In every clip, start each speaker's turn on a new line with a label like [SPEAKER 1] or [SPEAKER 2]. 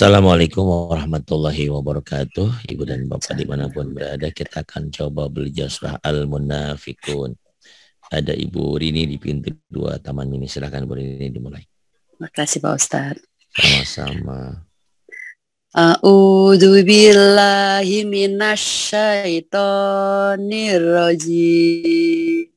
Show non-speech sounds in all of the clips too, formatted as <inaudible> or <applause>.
[SPEAKER 1] Assalamualaikum warahmatullahi wabarakatuh. Ibu dan Bapak dimanapun berada, kita akan coba belajar surah Al-Munafikun. Ada Ibu Rini di pintu dua Taman Mini. Silahkan ibu Rini dimulai.
[SPEAKER 2] Terima kasih Pak Ustadz. Sama-sama. A'udhu billahi minasyaitonirrojim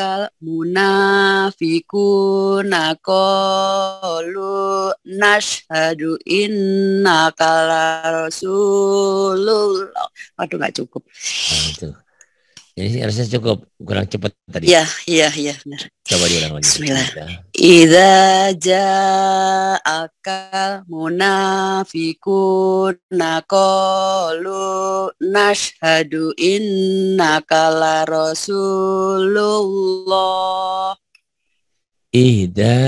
[SPEAKER 2] kal munafikuna qalu nashhadu innaka rasulullah. Aduh nggak cukup. Nah,
[SPEAKER 1] jadi harusnya cukup kurang cepat tadi. Iya,
[SPEAKER 2] iya, iya benar.
[SPEAKER 1] Coba diulang lagi. Bismillah.
[SPEAKER 2] Ya. Idza ja'aka munafikun naqalu nashhadu innaka la rasulullah.
[SPEAKER 1] Idza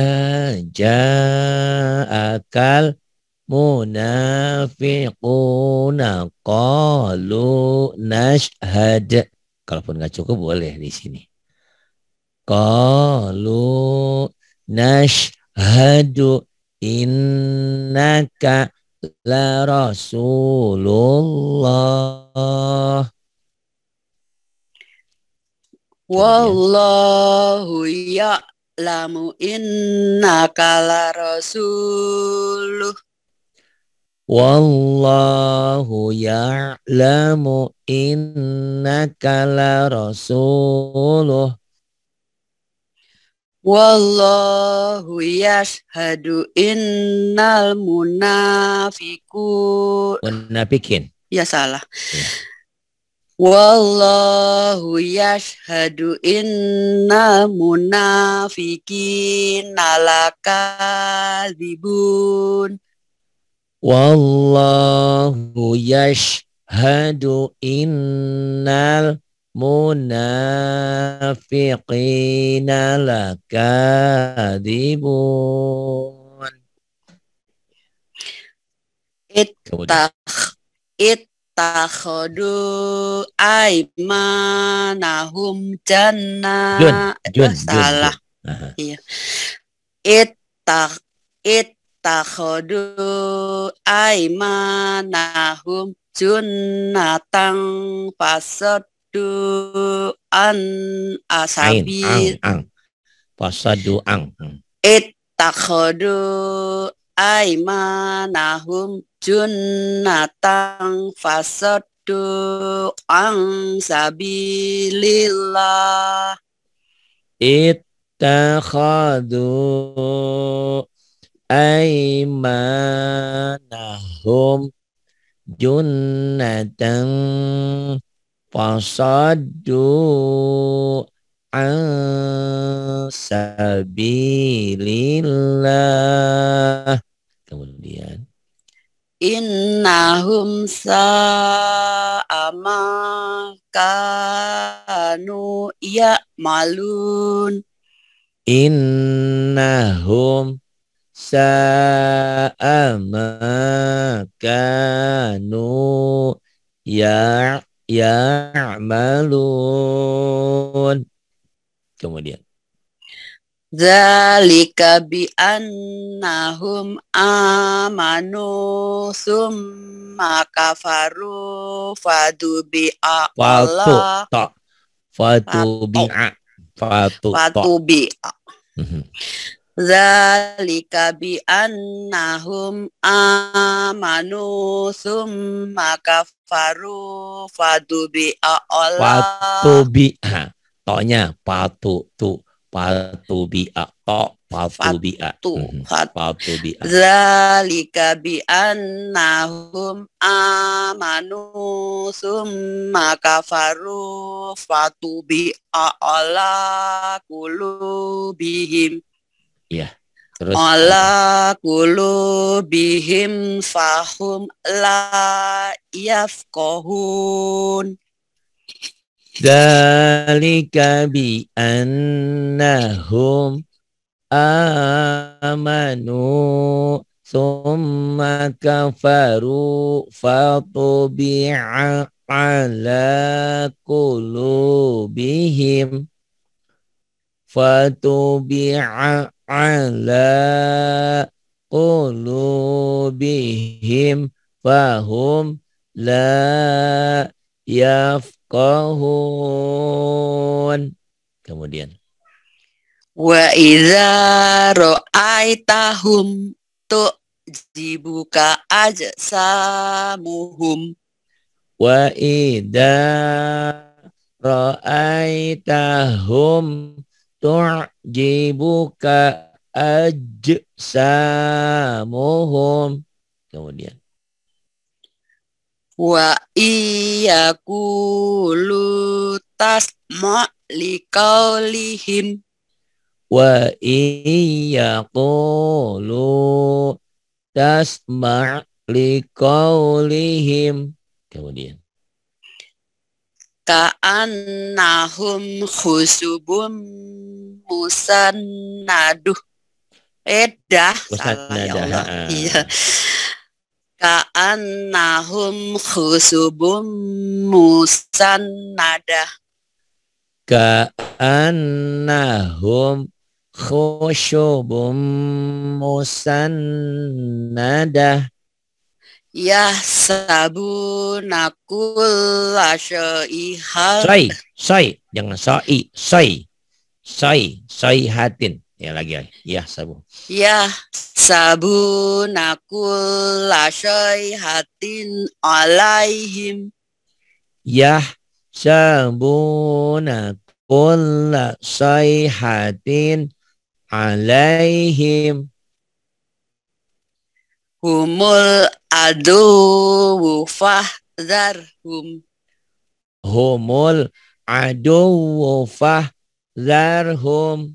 [SPEAKER 1] akal munafikun qalu nashhadu kalaupun nggak cukup boleh di sini. Qalu nashhadu innaka la rasulullah.
[SPEAKER 2] Wallahu ya'lamu innaka la rasuluh.
[SPEAKER 1] Wallahu ya'lamu innaka la rasuluh.
[SPEAKER 2] Wallahu yashhadu innal munafiku.
[SPEAKER 1] Munafikin.
[SPEAKER 2] Ya salah. Ya. Wallahu yashhadu innal munafikin lakadzibun.
[SPEAKER 1] Wallahu yashhadu innal munafiqina
[SPEAKER 2] lakadibun. Ittakh, ittakhudu aimanahum jannah. Jun, jun, Salah. Jun. Iya. Ittak, it takhudu aimanahum junatang fasadu an asabi
[SPEAKER 1] pasadu ang, ang.
[SPEAKER 2] it hmm. takhudu aimanahum junnatang fasadu ang sabilillah
[SPEAKER 1] it takhadu aimanahum junnatan fasaddu asabilillah kemudian
[SPEAKER 2] innahum sa'ama kanu malun
[SPEAKER 1] innahum sa'a ma kanu ya
[SPEAKER 2] ya'malun. Kemudian. Zalika bi annahum amanu summa kafaru fadu bi Allah.
[SPEAKER 1] Fatu bi'a. Fatu bi'a. Fatu mhm.
[SPEAKER 2] bi'a. Zalika bi annahum amanu summa kafaru fadu bi Allah.
[SPEAKER 1] Fatu bi ha. Tonya patu tu patu bi a to patu bi a fatu bi a. Mhm,
[SPEAKER 2] Zalika bi annahum amanu summa kafaru fatu bi Allah kulubihim Iya. Terus ala kulu bihim fahum la yafqahun.
[SPEAKER 1] Dalika bi annahum amanu summa kafaru fatubi'a ala kulubihim fatubi'a ala qulubihim fahum la
[SPEAKER 2] yafqahun. Kemudian. Wa idza ra'aitahum aja ajsamuhum.
[SPEAKER 1] Wa idza ra'aitahum tu'jibuka ajsamuhum. Kemudian.
[SPEAKER 2] Wa iyakulu tasma' liqaulihim.
[SPEAKER 1] Wa iyakulu tasma' liqaulihim. Kemudian
[SPEAKER 2] ka'annahum khusubum musannaduh edah salah ya Allah iya ka'annahum khusubum musannadah
[SPEAKER 1] ka'annahum khusubum musannadah
[SPEAKER 2] Ya sabunakul asyihat. Sai,
[SPEAKER 1] sai, jangan sai, sai, sai, sai hatin. Ya lagi ay. Ya sabu.
[SPEAKER 2] Ya sabunakul asyihatin alaihim.
[SPEAKER 1] Ya sabunakul asyihatin alaihim
[SPEAKER 2] Humul adu hum.
[SPEAKER 1] Humul adu fahdharhum.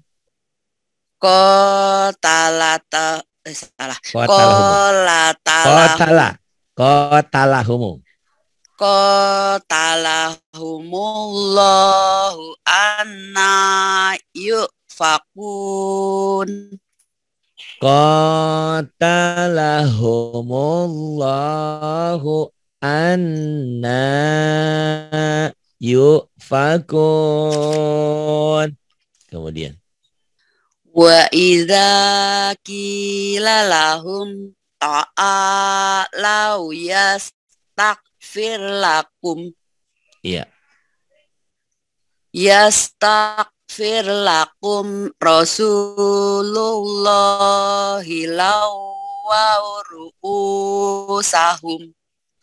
[SPEAKER 2] Kotalata eh, salah. Kotalata. Kotala.
[SPEAKER 1] Kotalahumu.
[SPEAKER 2] Kotalahumullahu anna yufakun
[SPEAKER 1] qatalahumullahu anna yufakun. Kemudian. Wa
[SPEAKER 2] idza qila lahum ta'alau yastaghfir lakum. Iya. Yastaghfir lakum Rasulullah hilau ru'usahum.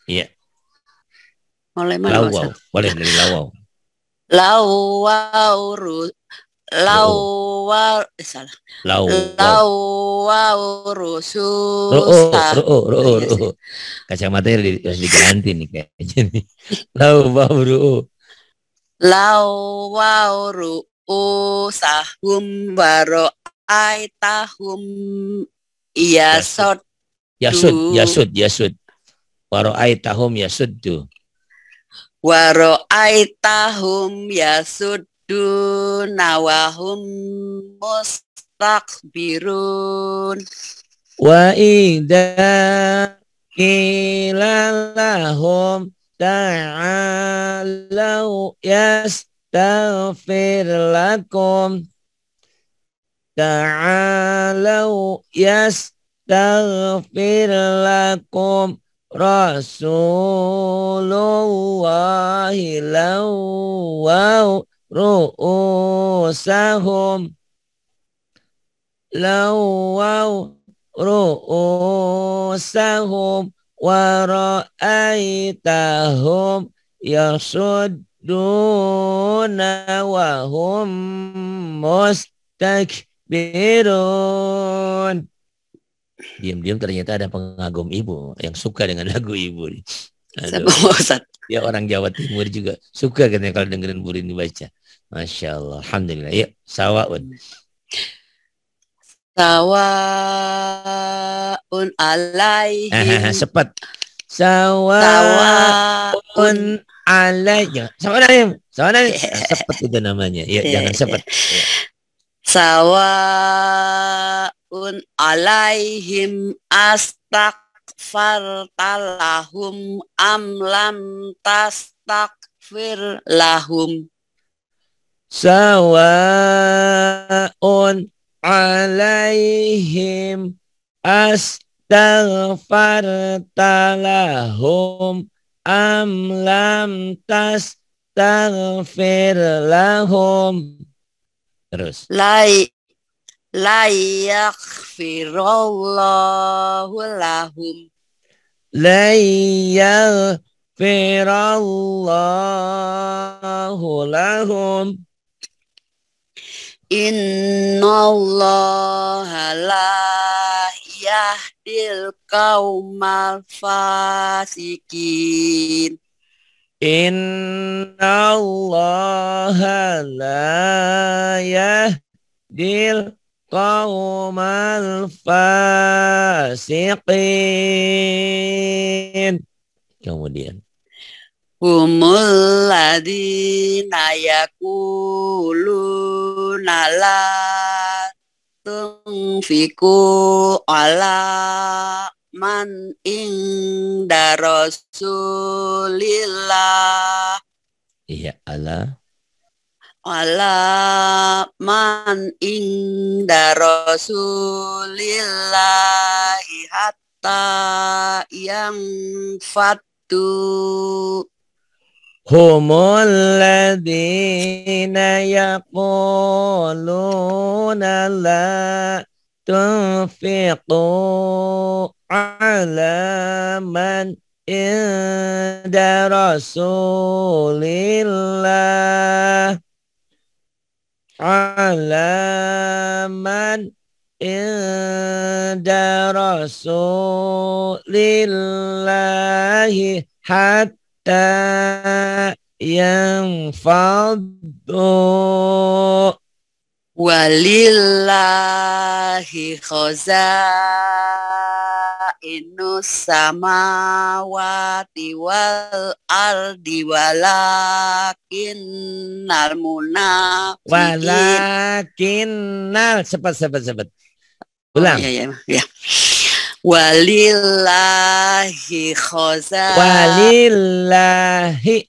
[SPEAKER 2] Iya. Mulai mana? Lawau. Boleh dari lawau. Lawau ru eh, salah. Lawau. Lawau rusul. Ru'u, ru'u,
[SPEAKER 1] ru'u, iya, ru'u. Kacamatanya harus diganti nih kayaknya nih. Lawau ru'u.
[SPEAKER 2] Lawau ru'u usahum baro aitahum yasod yasud yasud
[SPEAKER 1] yasud Baro aitahum yasuddu
[SPEAKER 2] waro aitahum tu nawahum mustakbirun
[SPEAKER 1] wa ida qila ta'alau yasud Tafir lakum Ta'alau Yas Tafir lakum Rasulullah Lawaw Ru'usahum Lawaw Ru'usahum Wara'aitahum Yasud duna wa hum mustakbirun. Diam-diam ternyata ada pengagum ibu yang suka dengan <laughs> lagu ibu. Aduh. Oh, ya orang Jawa Timur juga suka katanya kalau dengerin Burin dibaca. Masya Allah. Alhamdulillah. Yuk, sawa'un.
[SPEAKER 2] Sawa'un alaihim. <laughs> Cepat. Sawaun alaiya. Sama naim.
[SPEAKER 1] Sama sepet itu namanya. Ya, jangan sepet.
[SPEAKER 2] Sawaun alaihim astagfar talahum am lam tastagfir lahum.
[SPEAKER 1] Sawaun alaihim as taghfarta lahum am lam tas taghfir lahum terus
[SPEAKER 2] lai lai yaghfirallahu lahum
[SPEAKER 1] lai yaghfirallahu
[SPEAKER 2] lahum la yahdil kaumal fasikin
[SPEAKER 1] Inna Allah la yahdil kaumal fasikin
[SPEAKER 2] Kemudian. Humul ladina yakuluna la tungfiku ala man inda rasulillah iya ala ala man inda rasulillah hatta yang fatu
[SPEAKER 1] Humul ladina yaquluna la tunfiqu ala man inda rasulillah ala man inda rasulillahi hatta yang
[SPEAKER 2] fadu Walillahi khazainus samawati wal ardi walakinnal walakin Walakinnal Cepat, cepat, cepat Ulang oh, iya, iya. ya. Walillahi khoza.
[SPEAKER 1] Walillahi.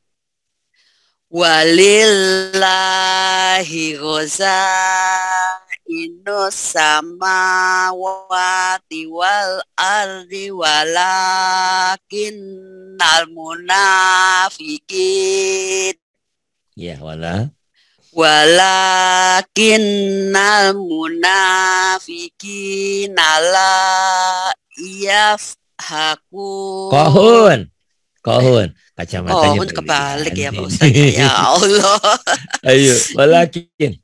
[SPEAKER 2] Walillahi khoza. Inu sama wati wal ardi walakin al munafikin. Ya, wala. Walakin al munafikin ala Yaf haku
[SPEAKER 1] kohun kohun kacamatanya kohun
[SPEAKER 2] kebalik ya Pak Ustaz ya <laughs> Allah
[SPEAKER 1] ayo walakin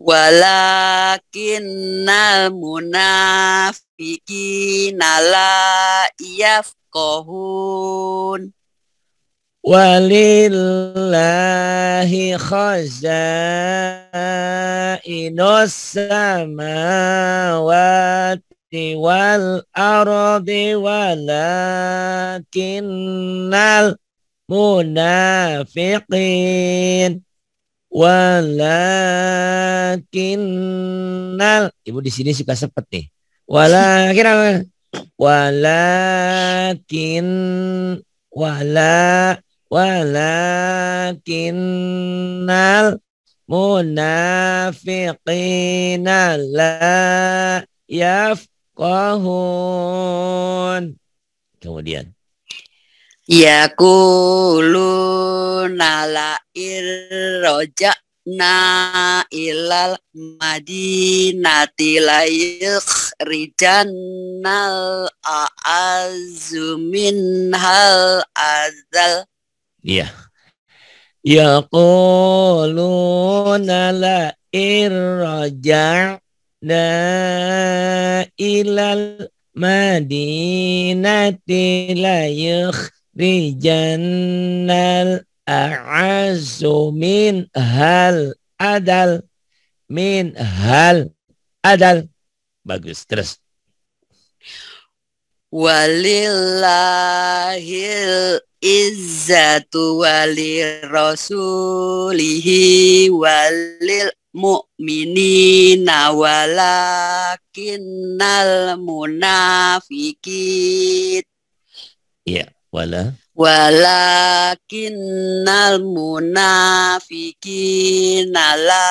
[SPEAKER 2] walakinnal ala la kohun.
[SPEAKER 1] Walillahi khazainus samawati wal ardi walakinnal munafiqin walakinnal ibu di sini suka sepet nih walakin walakin wala walakinnal munafiqina la
[SPEAKER 2] yaf Kohun. Kemudian. Ya kuluna la irroja na ilal madinati layuk rijanal a'azumin hal azal.
[SPEAKER 1] Iya. Ya kuluna la irroja na ilal madinati la yukhrijannal a'azu min hal adal min hal adal
[SPEAKER 2] bagus terus walillahil izzatu walirasulihi walil mu'minina walakinnal munafikin.
[SPEAKER 1] Ya, wala.
[SPEAKER 2] Walakinnal ala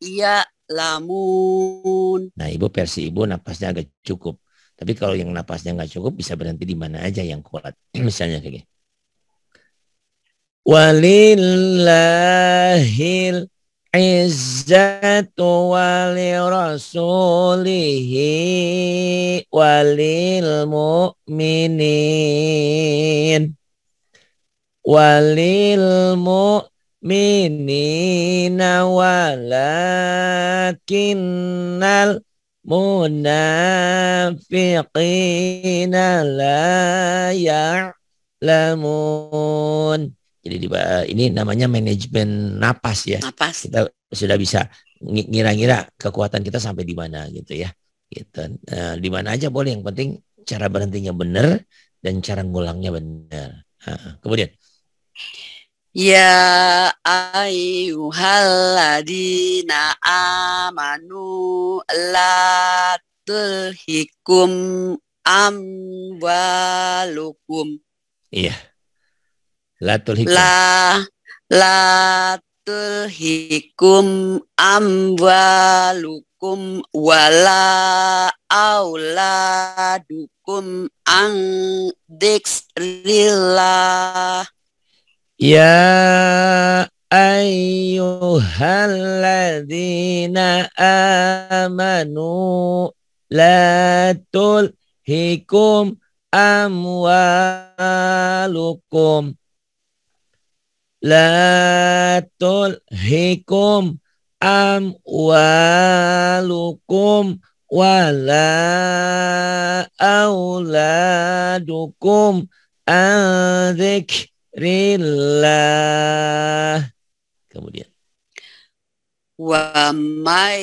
[SPEAKER 2] ya lamun.
[SPEAKER 1] Nah, Ibu versi Ibu napasnya agak cukup. Tapi kalau yang napasnya nggak cukup bisa berhenti di mana aja yang kuat. <clears throat> Misalnya kayak gini. Walillahil izzatu wali rasulihi walil mu'minin walil mu'minin walakinnal munafiqina la ya'lamun jadi di, ini namanya manajemen napas ya. Napas. Kita sudah bisa ngira-ngira kekuatan kita sampai di mana gitu ya. Gitu. Nah, di mana aja boleh. Yang penting cara berhentinya benar dan cara ngulangnya benar. kemudian.
[SPEAKER 2] Ya ayyuhalladina amanu la tulhikum amwalukum.
[SPEAKER 1] Iya. Latul hikum.
[SPEAKER 2] La latul hikum amwalukum wala aula dukum, ang diksrillah.
[SPEAKER 1] Ya ayyuhalladzina amanu la tulhikum amwalukum La tulhikum amwalukum wala auladukum adzikrillah
[SPEAKER 2] Kemudian wa may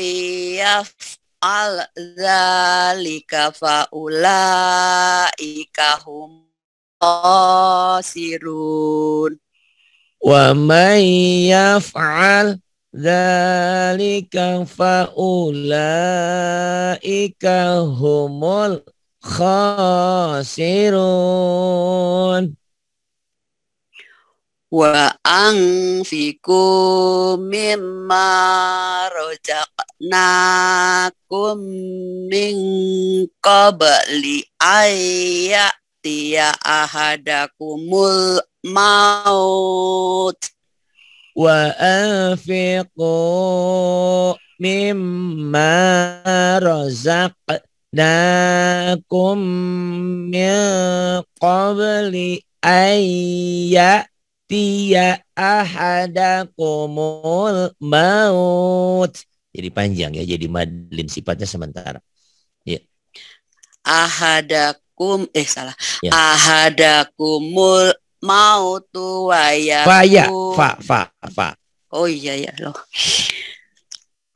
[SPEAKER 2] yaf'al dzalika fa ulaika hum asirun
[SPEAKER 1] Wa may yaf'al dzalika faulaika humul khasirun
[SPEAKER 2] wa anfiku mimma rojaknakum min qabli ayya ya'tiya ahadakumul maut
[SPEAKER 1] wa anfiqu mimma razaqnakum min qabli ayya tiya ahadakumul maut jadi panjang ya jadi madlin sifatnya sementara ya
[SPEAKER 2] ahadak ahadakum eh salah. Ya. Ahadakumul mau waya. Ya. fa
[SPEAKER 1] fa fa.
[SPEAKER 2] Oh iya ya loh.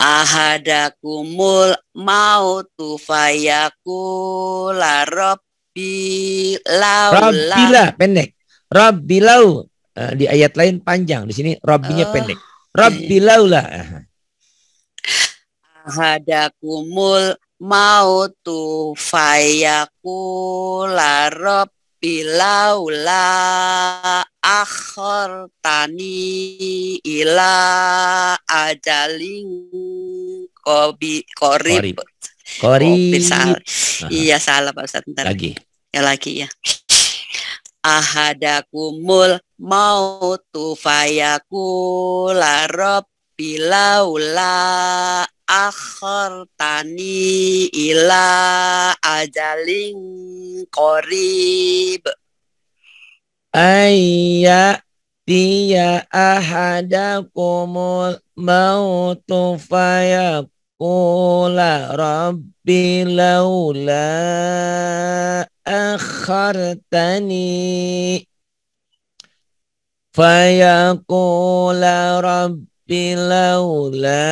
[SPEAKER 2] Ahadakumul mautu fayakula rabbi laula. Rabbila
[SPEAKER 1] pendek. Rabbilau eh, di ayat lain panjang, di sini rabbinya oh. pendek. Iya, iya. Rabbilaula.
[SPEAKER 2] Ahadakumul Mau mautu fayakula akhir tani ila ajaling kobi korib korib,
[SPEAKER 1] korib salah. iya
[SPEAKER 2] salah Pak ustadz Bentar. lagi ya lagi ya ahadakumul mautu fayakula laula tani ila ajalin korib
[SPEAKER 1] ayya tiya ahadakumul mautu fayakula rabbi laula akhartani fayakula rabbi bilaula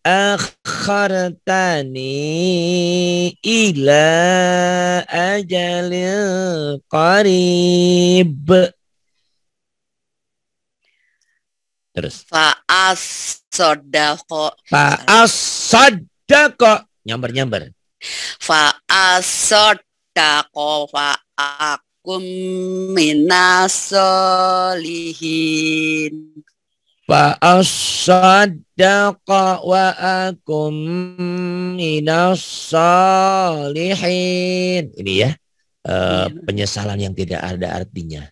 [SPEAKER 1] akhartani ila ajalin qarib terus
[SPEAKER 2] faas sodako faas sodako nyamber nyamber faas sodako faak kum minas solihin
[SPEAKER 1] fa asadqa wa akum minas solihin ini ya uh, penyesalan yang tidak ada artinya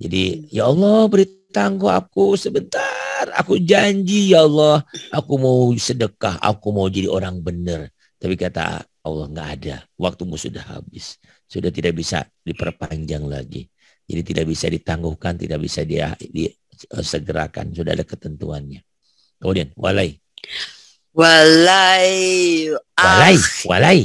[SPEAKER 1] jadi ya Allah beri tangguh aku sebentar aku janji ya Allah aku mau sedekah aku mau jadi orang benar tapi kata Allah nggak ada. Waktumu sudah habis. Sudah tidak bisa diperpanjang lagi. Jadi tidak bisa ditangguhkan, tidak bisa dia disegerakan. Eh, sudah ada ketentuannya. Kemudian walai.
[SPEAKER 2] Walai.
[SPEAKER 1] Walai. Walai.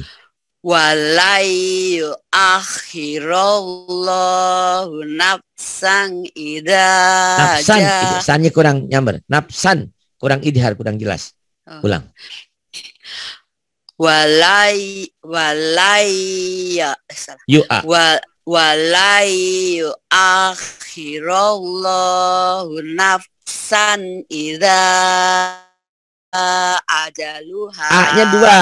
[SPEAKER 2] Walai akhirullah nafsan idah Nafsan,
[SPEAKER 1] sannya kurang nyamber. Nafsan kurang idhar, kurang jelas. Oh. Ulang
[SPEAKER 2] walai walai ya eh, salah yua wa walai akhirallahu nafsan ida ajaluha a-nya
[SPEAKER 1] dua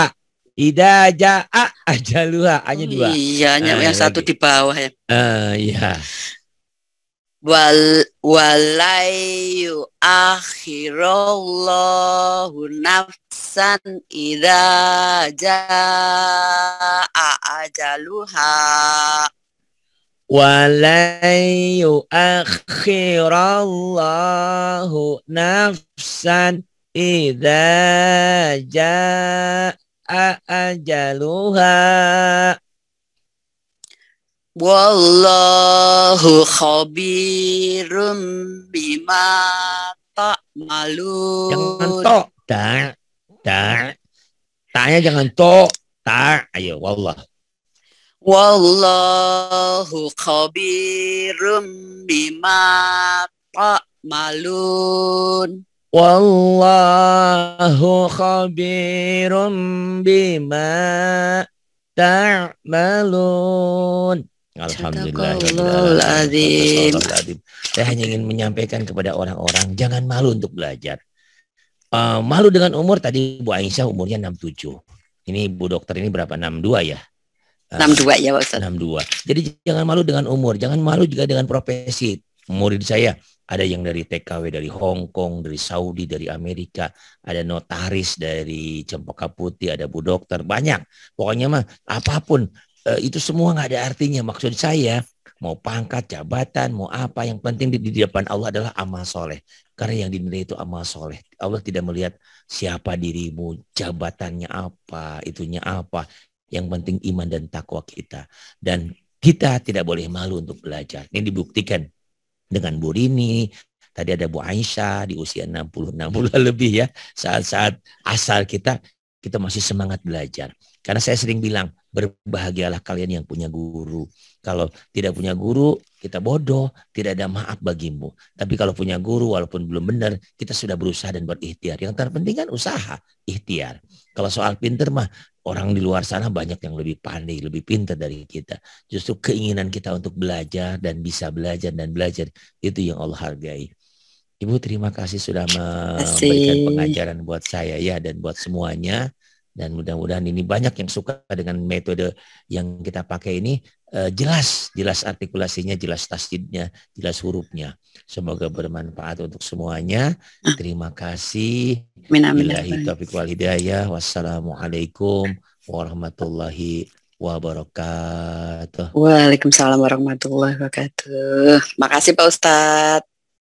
[SPEAKER 1] Ida aja ajaluha a-nya oh, dua. Iya, yang, ah, iya satu
[SPEAKER 2] di bawah ya. Eh, iya. ولا يؤخر الله نفسا إذا جاء أجلها
[SPEAKER 1] ولن يؤخر الله نفسا إذا جاء
[SPEAKER 2] أجلها Wallahu khabirum bima tak malu. Jangan tok,
[SPEAKER 1] tak, tak. Tanya jangan tok, tak. Ayo, wallah.
[SPEAKER 2] Wallahu khabirum bima tak malun.
[SPEAKER 1] Wallahu khabirum bima tak malun. Alhamdulillah. Saya hanya ingin menyampaikan kepada orang-orang jangan malu untuk belajar. Uh, malu dengan umur tadi Bu Aisyah umurnya 67. Ini Bu dokter ini berapa? 62 ya? Uh, eh, 62 ya Pak Ustaz. 62. Jadi jangan malu dengan umur, jangan malu juga dengan profesi. Murid saya ada yang dari TKW dari Hong Kong, dari Saudi, dari Amerika, ada notaris dari Cempaka Putih, ada Bu dokter, banyak. Pokoknya mah apapun Eh, itu semua nggak ada artinya. Maksud saya mau pangkat, jabatan, mau apa yang penting di, di depan Allah adalah amal soleh. Karena yang dinilai itu amal soleh. Allah tidak melihat siapa dirimu, jabatannya apa, itunya apa. Yang penting iman dan takwa kita. Dan kita tidak boleh malu untuk belajar. Ini dibuktikan dengan bu Burini, tadi ada Bu Aisyah di usia 60 60 <laughs> lebih ya saat-saat asal kita kita masih semangat belajar karena saya sering bilang, berbahagialah kalian yang punya guru. Kalau tidak punya guru, kita bodoh, tidak ada maaf bagimu. Tapi kalau punya guru, walaupun belum benar, kita sudah berusaha dan berikhtiar. Yang terpenting kan usaha, ikhtiar. Kalau soal pinter mah, orang di luar sana banyak yang lebih pandai, lebih pinter dari kita. Justru keinginan kita untuk belajar dan bisa belajar dan belajar, itu yang Allah hargai. Ibu terima kasih sudah memberikan pengajaran buat saya ya dan buat semuanya dan mudah-mudahan ini banyak yang suka dengan metode yang kita pakai ini eh, jelas jelas artikulasinya jelas tasjidnya jelas hurufnya semoga bermanfaat untuk semuanya ah. terima kasih Bilahi taufiq wal hidayah wassalamualaikum warahmatullahi wabarakatuh Waalaikumsalam warahmatullahi
[SPEAKER 2] wabarakatuh makasih Pak Ustadz